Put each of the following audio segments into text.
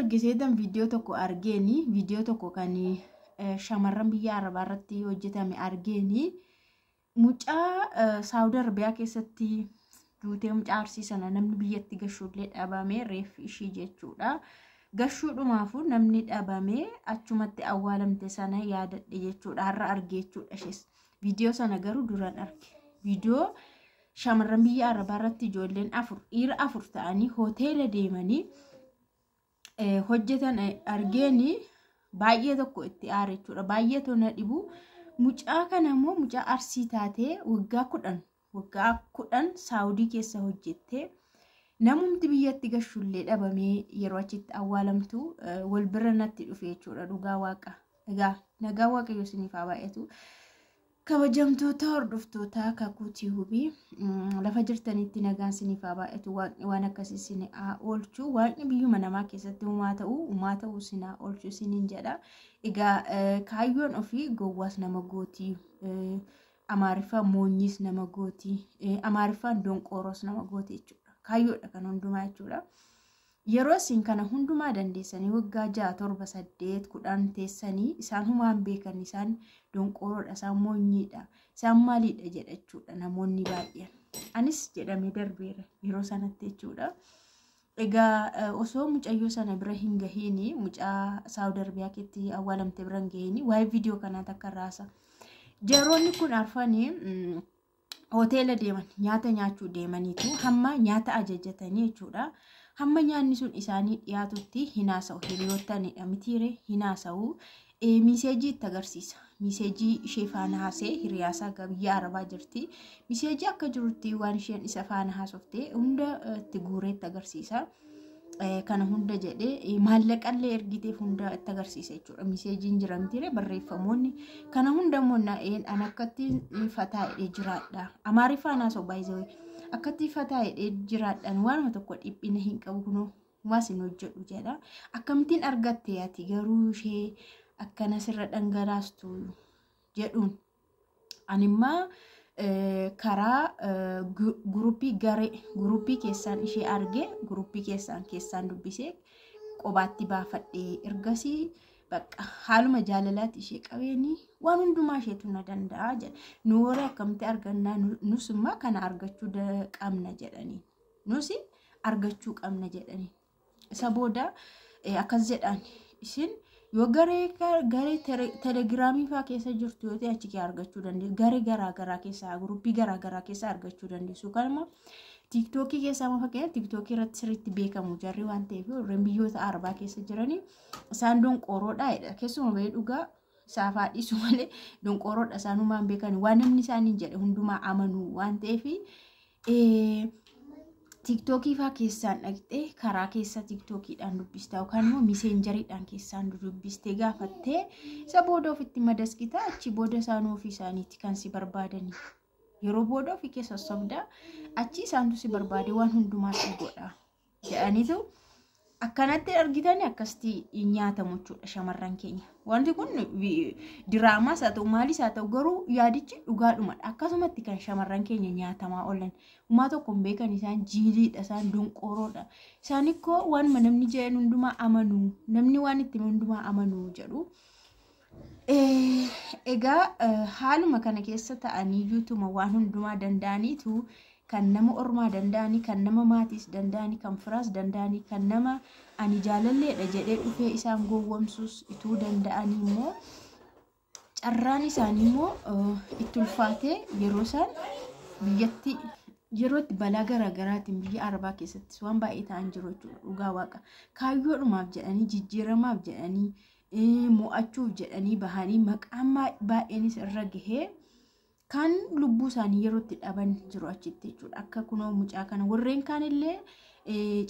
ergiseetan viidiyoo tokko argeeni viidiyoo tokko kan e, shamarran biyya arabaa irratti hojjetame argeeni mucaa e, saawud arabiyaa keessatti duutee mucaa arsiisana namni biyyatti gashuullee dhabame reeffi ishii jechuudha gashuudhumaafu namni dhabame achumatti awwaalamte sana yaadadhe jechuudha har'a argeechuudha ishees viidiyoo sana garuu duraan arge viidiyoo shamarran biyya arabaa irratti ijoolleen afur dhiira afur ta'anii hoteela deemanii. Eh, hojjetan eh, argeeni baay'ee tokko itti aara jechuudha. Baay'ee na dhibu. Mucaa kana immoo mucaa arsii taatee waggaa kudhan saawudii keessa hojjette namumti biyyatti gashullee dhabamee yeroo achitti awwaalamtu eh, wal bira natti dhufe Dhugaa waaqa. Egaa nagaa haa baay'atu. kabajamtoota hordoftoota kakuutii hubii mm, lafa jirtanitti nagaan siniifaa haa baay'atu waan akkasii haa oolchu waaqni biyyuma namaa keessatti umaa ta'u umaa ta'u oolchu siniin jedha egaa eh, kaayyoon ofii gowwaas nama gootii eh, amaariffaan moonyiis nama gootii eh, amaariffaan donqooroos nama gootii jechuudha kaayyoodha kan hundumaa jechuudha. Yeroo isin kana hundumaa dandeessanii waggaa ja'a torba saddeet kudhan teessanii isaan humaan beekan isaan donqoroodha isaan moonyiidha isaan maaliidha jedhachuudha namoonni baay'een. Anis jedhamee darbeera yeroo sanatti jechuudha. Egaa e, osoo mucayyoo sana bira hin gahiini mucaa saawud arbiyaatti awwaalamte bira hin gahiini waa'ee viidiyoo kanaa takka raasa. Jaroonni kun arfanii mm, hoteela deeman nyaata nyaachuu deemaniitu hamma nyaata ajajatanii jechuudha. hamma nyaanni sun isaanii dhiyaatutti hinaasa'u hiriyoottanidha mitiire hinaasa'u miseejii itti agarsiisa miseejii ishee faana haasee hiriyaasaa biyya arabaa jirti miseejii akka jirutti waan isheen isa faana haasoftee hunda eh, itti guureetti agarsiisa. Eh, kana hunda jedhee eh, maallaqallee ergiteef hunda itti agarsiisa jechuudha. jira mitiire barreeffamoonni kana hunda immoo na'een akkatti fataa jedhee jiraadha. Amaariffaan haasoo baay'ee akkatti ifa taa'ee jiraadhaan waanuma tokko dhiphina hin qabu waan waasin hojjedhu jedha. Akkamittiin argatte ati garuu ishee akkanas irra dhangalaastu jedhuun. Animmaa eh, karaa eh, gurupii garee gurupii keessaan ishee argee gurupii keessaan keessaan dubbisee qobaatti baafadhee ergasii. haaluma jaalalaatti ishee qabeeni waan hundumaa isheetu danda'a jedha. Nu waree akkamtti argannaa nus kana argachuu qabna jedhani. Nus argachuu qabna jedhani Isa booda akkas jedhaan yoo garee telegiraamii faa keessa jirtu yoo ta'e achi argachuu dandeessu garee garaagaraa keessaa garaa garaa keessaa argachuu dandeessu kan immoo tiiktookii keessaa amma fakkeenya tiiktookii irratti sirriitti beekamu jarri waan ta'eef warreen biyyoota arbaa keessa jiranii isaan donqooroodha jedha keessumaa bahee dhugaa saafaa dhiisu malee donqooroodha isaan uumaan beekanii waan namni isaaniin jedhe hundumaa amanuu waan ta'eef. faa keessaan dhagxee karaa keessa tiiktookiidhaan dubbista yookaan immoo miseenjariidhaan keessaan dubbiste gaafattee isa booda ofitti madaskitaa achi booda isaanii isaanitti kan si barbaadanii yeroo booda ofii keessa sosobdaa achi isaantu si barbaade waan hundumaa si godha jedhaniitu. Akkanatti argitan akkasitti nyaatamu jechuudha shamarran keenya. Wanti kun diraamas haa ta'u maalis haa ta'u garuu yaadichi dhugaadhumadha. Akkasumatti kan shamarran keenya nyaatamaa oolan. Uumaa tokko hin beekan isaan jiidhiidha, isaan donqoroodha. Isaan ikkoo waan namni jedhan hundumaa amanuu, namni waan ittiin hundumaa amanuu jedhu. Egaa haaluma kana keessa ta'anii guutuuma waan hundumaa danda'aniitu kan nama ormaa danda'anii kan nama maatiis danda'anii kan firaas danda'anii kan nama ani jaalalleedha jedhee dhufee isaan gowwomsuus ituu danda'anii immoo carraan isaanii immoo eh, itti ulfaatee yeroo isaan biyyatti yeroo itti balaa garaagaraatiin biyya arbaa keessattis waan baay'ee ta'an jiru jechuudha dhugaa waaqa kaayyoodhumaaf jedhanii jijjiiramaaf jedhanii eh, mo'achuuf jedhanii bahanii maqaan baay'eenis irra gahee. kan lubbuu isaanii yeroo itti dhaban jiru achitti jechuudha. Akka kunoo mucaa kana warreen kaanillee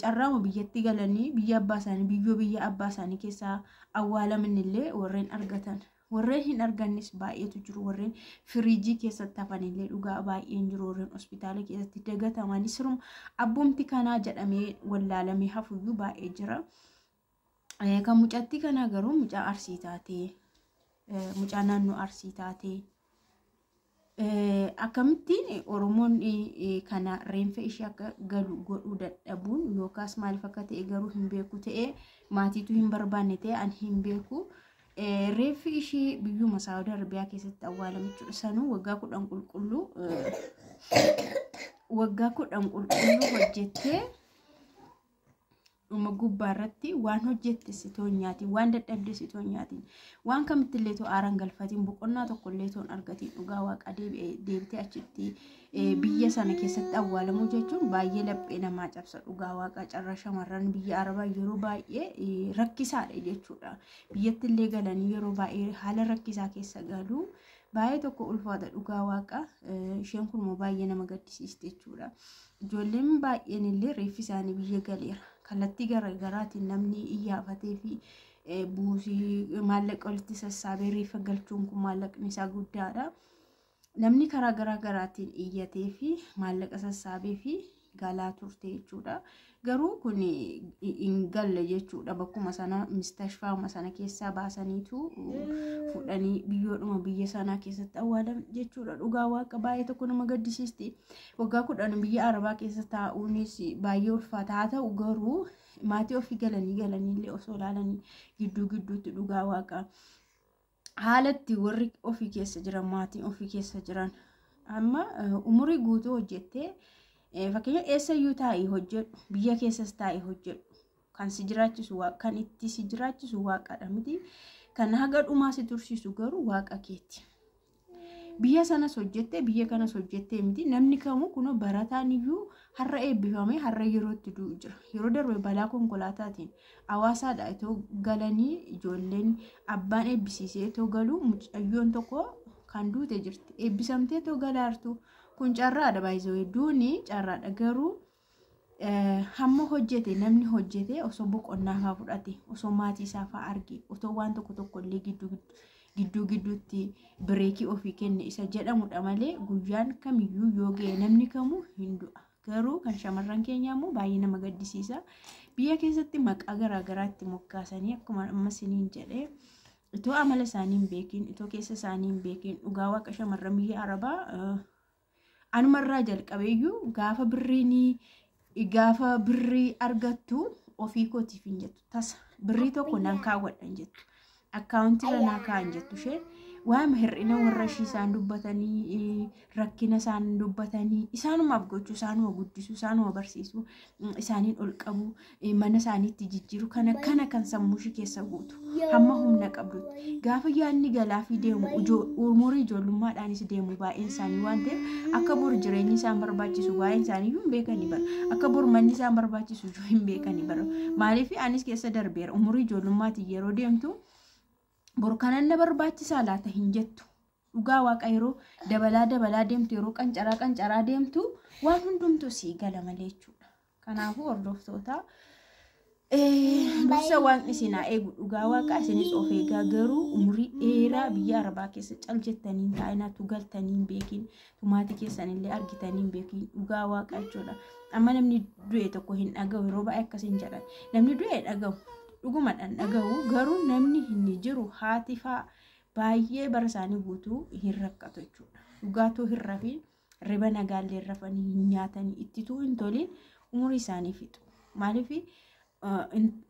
carraama biyyatti galanii biyya abbaa isaanii biyyoo biyya abbaa isaanii keessaa awwaalamanillee warreen argatan. Warreen hin argannis baay'eetu jiru. Warreen firiijii keessatti hafanillee dhugaa baay'een jiru. Warreen hospitaala keessatti dagatamanii siruma abboomti kanaa jedhamee wallaalamee hafuyyuu baay'ee jira. E, kan mucaatti kanaa garuu mucaa aarsii taatee e, mucaa naannoo arsii taatee Eh, Akkamittiin eh, Oromoon eh, kana reenfa ishee akka galu godhuu dadhabuun yookaas maaliif akka ta'e garuu hin beeku ta'ee maatiitu hin barbaanne ta'e an hin beeku. Reeffi ishee biyyuma Saawud Arabiyaa keessatti awwaalamichuudha. Sanuu waggaa kudhan qulqulluu waggaa kudhan gubbaa irratti waan hojjette sitoo nyaatiin waan dadhabde sitoo nyaatiin waan kamittillee too aaraan galfatiin boqonnaa tokkollee toon argatiin dhugaa waaqa deebitee achitti biyya sana keessatti awwaalamu jechuun baay'ee laphee namaa cabsa dhugaa waaqa carraa shamarran biyya arabaa yeroo baay'ee rakkisaadha jechuudha biyyatti illee galanii yeroo baay'ee haala rakkisaa keessa galuu baay'ee tokko ulfaata dhugaa waaqa isheen kun baay'ee nama gaddisiisti jechuudha ijoolleen baay'een illee reeffi isaanii biyya galeera. kallattii garaagaraatiin namni iyyafatee fi e, buusii maallaqa walitti sassaabee reeffa galchuun kun maallaqni isaa guddaadha. Namni karaa garaa garaatiin iyyatee fi maallaqa sassaabee fi galaa turte jechuudha. Garuu kun hin galle jechuudha. Bakkuma sana mistashfaama sana keessaa baasaniitu fudhanii biyyoodhuma biyya sanaa keessatti awwaalan jechuudha. Dhugaa waaqa baay'ee tokko nama gaddisiisti. Waggaa kudhan biyya arabaa keessa taa'uunis baay'ee ulfaata. Haa ta'u garuu maatii ofii galanii galaniillee osoo ilaalanii gidduu gidduutti dhugaa waaqa. Haalatti warri ofii keessa jiran maatiin ofii keessa jiran amma eh, umurii guutuu hojjettee. Eh, fakkeenya eessayyuu taa'ee hojjedhu biyya keessas taa'ee hojjedhu kan itti si jiraachisu waaqadha miti kan haga dhumaa si tursiisu garuu waaqa keeti. Biyya sanas hojjettee biyya kanas hojjettee miti namni kamuu kun barataan iyyuu har'a eebbifamee har'a yerootti du'u jira. Yeroo darbe balaa konkolaataatiin hawaasaadha itoo galanii ijoolleen abbaan eebbisiisee itoo galuu mucayyoon tokko kan duute jirti eebbisamtee itoo galaartu. kun carraa dha carraadha baay'isoo hedduun dha garuu eh, hamma hojjete namni hojjete osoo boqonnaa boqonnaafaa fudhate osoo maatii isaafaa arge osoo waan tokko tokkollee gidduu gidduu gidduutti bireekii ofii kenne isa jedhamu dha malee guyyaan kamiyyuu yoo ga'e namni kamu hin Garuu kan shamarran keenyaa immoo baay'ee nama gaddisiisa. Biyya keessatti maqaa garaa itti moggaasanii akkuma ammas niin jedhee itoo amala isaanii hin itoo keessa isaanii hin dhugaa waaqa shamarran biyya Arabaa eh, anumarraa jalqabeeyyuu gaafa gaafa birrii argattu ofii kootiif hin jettu tasa birrii tokko nan kaawwadhan jettu. akkaawantiirranaa ka'an jettu isheen waa'ima hir'ina warra ishii isaan dubbatanii rakkina isaan dubbatanii isaanumaaf gochuu isaanuma guddisuu isaanuma barsiisuu mm, isaaniin ol qabuu e, mana isaaniitti jijjiiru kana kana kan sammuu ishii keessa guutu hamma humna qabdutti gaafa yaadni galaafii deemu umurii ijoollummaadhaanis deemu baay'een isaanii waan ta'eef akka bor isaan barbaachisu baay'een isaanii hin beekanii bara akka bor isaan barbaachisu hin beekanii bara maaliif anis keessa darbeera umurii ijoollummaatti yeroo deemtu. borkanaan na barbaachisaa laata hin jettu. Dhugaa waaqa yeroo dabalaa dabalaa deemtu yeroo qancaraa qancaraa deemtu waan hundumtu si gala malee jechuudha. Kanaafuu hordoftoota dursa isin haa eegu dhugaa waaqa isinis of eegaa garuu umurii dheeraa biyya arabaa keessa cal caljettaniin taa'inaatu galtaniin beekin tumaatii keessanillee argitaniin beekin dhugaa waaqa jechuudha. Amma namni du'e tokko hin dhagahu yeroo baay'ee akkas hin jedhan namni du'e dhagahu dhuguma dhandhaga'u garuu namni hin jiru haati faa baay'ee bara isaanii guutuu hin rakkatu jechuudha. Dhugaatuu hin rafin riba nagaallee rafanii hin nyaatanii itti hin toliin umurii isaanii fitu. Maaliif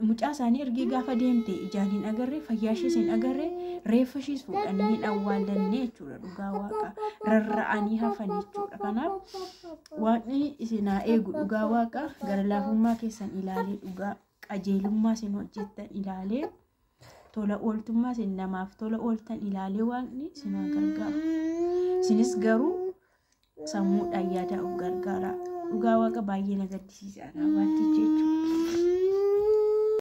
mucaa isaanii ergee gaafa deemte ijaan hin agarre fayyaa ishees hin agarre reeffa ishees fuudhanii awwaalannee jechuudha dhugaa waaqa rarra'anii hafan jechuudha. Kanaaf waaqni isinaa eegu dhugaa waaqa gara laafummaa keessan ilaalee dhugaa. qajeelummaa isin hojjettan ilaalee tola ooltummaa isin namaaf tola ooltan ilaalee waaqni isin gargaaru Isinis garuu sammuudhaan yaada'uuf gargaara. Dhugaa waaqa baay'ee nagaddisiisa gaddisiisa. jechuudha.